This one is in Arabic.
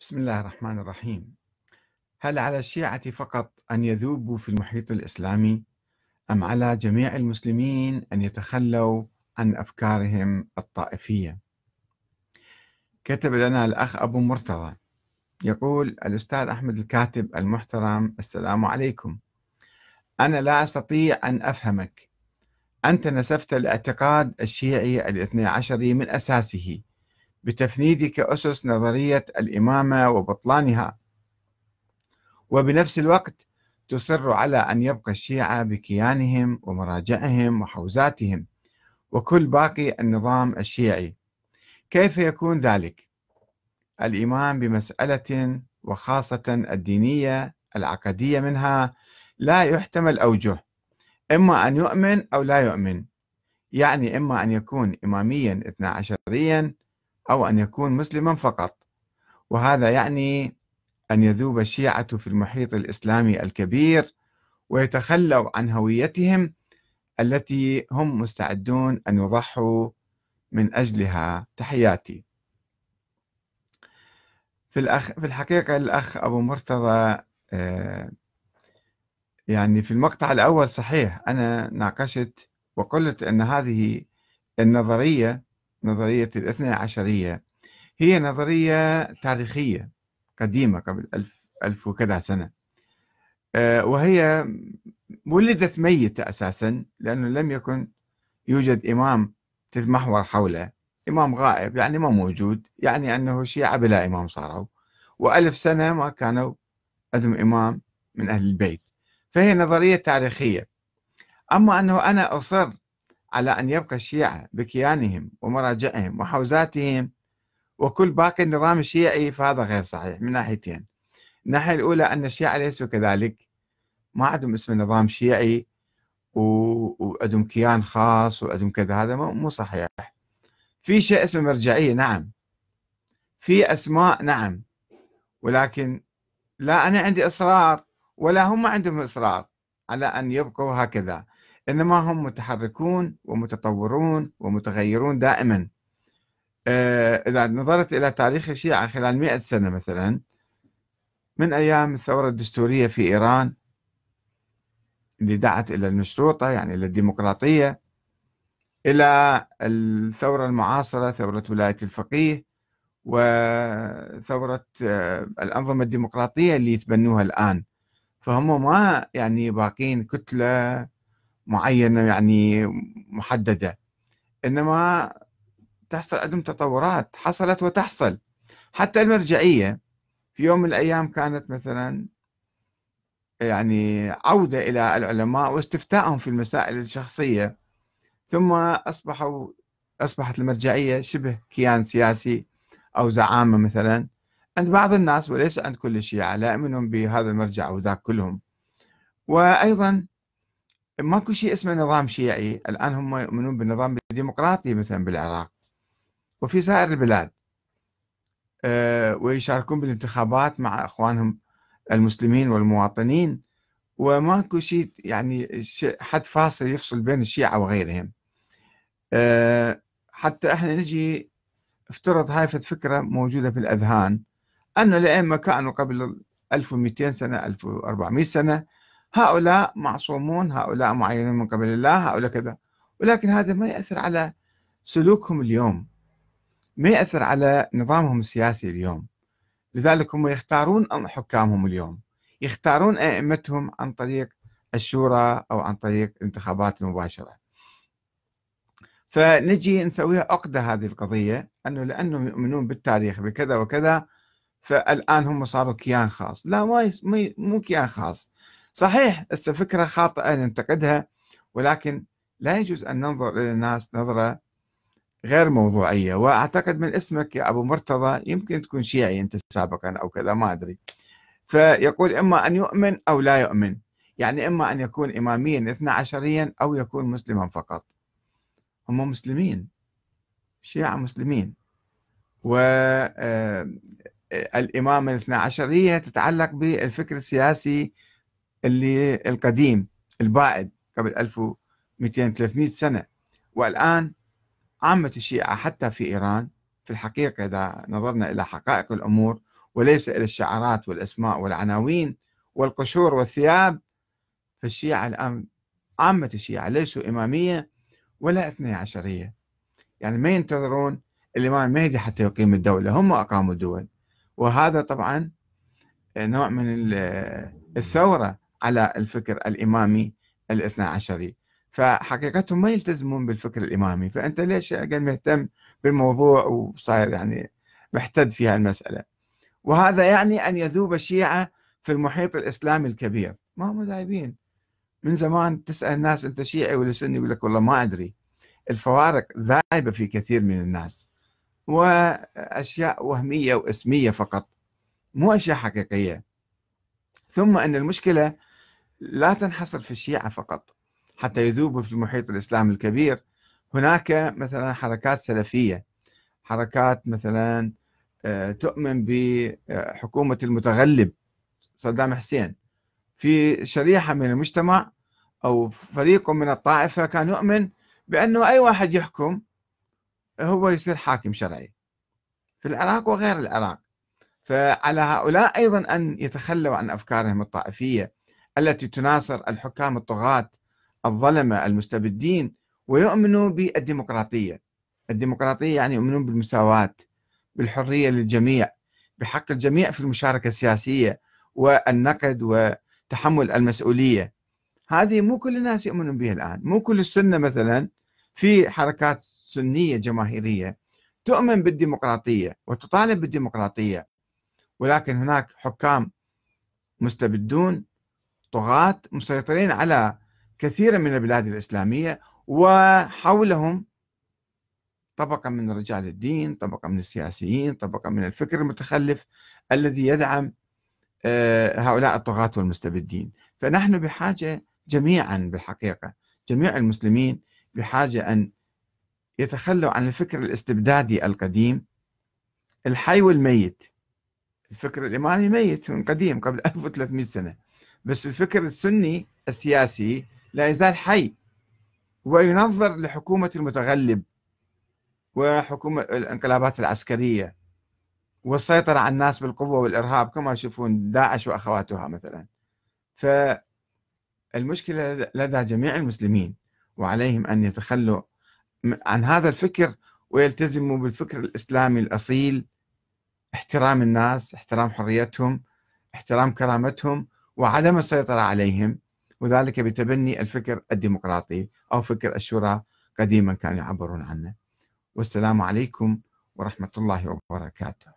بسم الله الرحمن الرحيم هل على الشيعة فقط أن يذوبوا في المحيط الإسلامي أم على جميع المسلمين أن يتخلوا عن أفكارهم الطائفية كتب لنا الأخ أبو مرتضى يقول الأستاذ أحمد الكاتب المحترم السلام عليكم أنا لا أستطيع أن أفهمك أنت نسفت الاعتقاد الشيعي الاثني عشري من أساسه بتفنيدك أسس نظرية الإمامة وبطلانها وبنفس الوقت تصر على أن يبقى الشيعة بكيانهم ومراجعهم وحوزاتهم وكل باقي النظام الشيعي كيف يكون ذلك؟ الامام بمسألة وخاصة الدينية العقدية منها لا يحتمل أوجه إما أن يؤمن أو لا يؤمن يعني إما أن يكون إماميا اثنا عشريا أو أن يكون مسلما فقط وهذا يعني أن يذوب الشيعة في المحيط الإسلامي الكبير ويتخلوا عن هويتهم التي هم مستعدون أن يضحوا من أجلها تحياتي في, الأخ في الحقيقة الأخ أبو مرتضى آه، يعني في المقطع الأول صحيح أنا ناقشت وقلت أن هذه النظرية نظرية الاثنى عشرية هي نظرية تاريخية قديمة قبل ألف, ألف وكذا سنة آه، وهي ولدت ميتة أساسا لأنه لم يكن يوجد إمام تتمحور حوله إمام غائب يعني ما موجود يعني أنه شيعة بلا إمام صاروا وألف سنة ما كانوا عندهم إمام من أهل البيت فهي نظرية تاريخية أما أنه أنا أصر على أن يبقى الشيعة بكيانهم ومراجعهم وحوزاتهم وكل باقي النظام الشيعي فهذا غير صحيح من ناحيتين الناحية الأولى أن الشيعة ليسوا كذلك ما عندهم اسم نظام شيعي وعندهم كيان خاص وعندهم كذا هذا مو صحيح في شيء اسمه مرجعية نعم في أسماء نعم ولكن لا أنا عندي إصرار ولا هم عندهم إصرار على أن يبقوا هكذا إنما هم متحركون ومتطورون ومتغيرون دائما آه، إذا نظرت إلى تاريخ الشيعة خلال مئة سنة مثلا من أيام الثورة الدستورية في إيران اللي دعت إلى المشروطة يعني إلى الديمقراطية إلى الثورة المعاصرة ثورة ولاية الفقيه وثورة آه، الأنظمة الديمقراطية اللي يتبنوها الآن فهم ما يعني باقين كتلة معينه يعني محدده انما تحصل عندهم تطورات حصلت وتحصل حتى المرجعيه في يوم من الايام كانت مثلا يعني عوده الى العلماء واستفتائهم في المسائل الشخصيه ثم اصبحوا اصبحت المرجعيه شبه كيان سياسي او زعامه مثلا عند بعض الناس وليس عند كل الشيعه لا يؤمنون بهذا المرجع وذاك كلهم وايضا ماكو شيء اسمه نظام شيعي الآن هم يؤمنون بالنظام الديمقراطي مثلا بالعراق وفي سائر البلاد آه، ويشاركون بالانتخابات مع إخوانهم المسلمين والمواطنين وماكو شيء يعني حد فاصل يفصل بين الشيعة وغيرهم آه، حتى احنا نجي افترض هاي فكرة موجودة في الأذهان أن الأئمة كانوا قبل 1200 سنة 1400 سنة هؤلاء معصومون هؤلاء معينون من قبل الله هؤلاء كذا ولكن هذا ما يأثر على سلوكهم اليوم ما يأثر على نظامهم السياسي اليوم لذلك هم يختارون حكامهم اليوم يختارون أئمتهم عن طريق الشورى أو عن طريق الانتخابات المباشرة فنجي نسويها عقدة هذه القضية أنه لأنهم يؤمنون بالتاريخ بكذا وكذا فالآن هم صاروا كيان خاص لا ما مو كيان خاص صحيح هسه فكرة خاطئة ننتقدها ولكن لا يجوز أن ننظر إلى الناس نظرة غير موضوعية وأعتقد من اسمك يا أبو مرتضى يمكن تكون شيعي أنت سابقا أو كذا ما أدري فيقول إما أن يؤمن أو لا يؤمن يعني إما أن يكون إماميا اثنا عشريا أو يكون مسلما فقط هم مسلمين شيعة مسلمين والإمامة آه، آه، الاثنا عشرية تتعلق بالفكر السياسي اللي القديم البائد قبل 1200 300 سنه والان عامه الشيعه حتى في ايران في الحقيقه اذا نظرنا الى حقائق الامور وليس الى الشعارات والاسماء والعناوين والقشور والثياب فالشيعه الان عامه الشيعه ليسوا اماميه ولا اثني عشريه يعني ما ينتظرون الامام المهدي حتى يقيم الدوله هم اقاموا الدول وهذا طبعا نوع من الثوره على الفكر الإمامي الاثنى عشري فحقيقتهم ما يلتزمون بالفكر الإمامي فأنت ليش قاعد مهتم بالموضوع وصاير يعني محتد في المسألة وهذا يعني أن يذوب الشيعة في المحيط الإسلامي الكبير ما هم ذايبين من زمان تسأل الناس أنت شيعي ولا سني يقول لك والله ما أدري الفوارق ذايبة في كثير من الناس وأشياء وهمية واسمية فقط مو أشياء حقيقية ثم أن المشكلة لا تنحصر في الشيعة فقط حتى نعم. يذوبوا في المحيط الإسلامي الكبير هناك مثلا حركات سلفية حركات مثلا آه، تؤمن بحكومة المتغلب صدام حسين في شريحة من المجتمع أو فريق من الطائفة كان يؤمن بأنه أي واحد يحكم هو يصير حاكم شرعي في العراق وغير العراق فعلى هؤلاء أيضا أن يتخلوا عن أفكارهم الطائفية التي تناصر الحكام الطغاة الظلمة المستبدين ويؤمنوا بالديمقراطية الديمقراطية يعني يؤمنون بالمساواة بالحرية للجميع بحق الجميع في المشاركة السياسية والنقد وتحمل المسؤولية هذه مو كل الناس يؤمنون بها الآن مو كل السنة مثلا في حركات سنية جماهيرية تؤمن بالديمقراطية وتطالب بالديمقراطية ولكن هناك حكام مستبدون طغاة مسيطرين على كثير من البلاد الإسلامية وحولهم طبقة من رجال الدين طبقة من السياسيين طبقة من الفكر المتخلف الذي يدعم آه، هؤلاء الطغاة والمستبدين فنحن بحاجة جميعا بالحقيقة جميع المسلمين بحاجة أن يتخلوا عن الفكر الاستبدادي القديم الحي والميت الفكر الإمامي ميت من قديم قبل 1300 سنة بس الفكر السني السياسي لا يزال حي وينظر لحكومة المتغلب وحكومة الانقلابات العسكرية والسيطرة على الناس بالقوة والإرهاب كما يشوفون داعش وأخواتها مثلا فالمشكلة لدى جميع المسلمين وعليهم أن يتخلوا عن هذا الفكر ويلتزموا بالفكر الإسلامي الأصيل احترام الناس احترام حريتهم احترام كرامتهم وعدم السيطرة عليهم وذلك بتبني الفكر الديمقراطي أو فكر الشورى قديما كانوا يعبرون عنه والسلام عليكم ورحمة الله وبركاته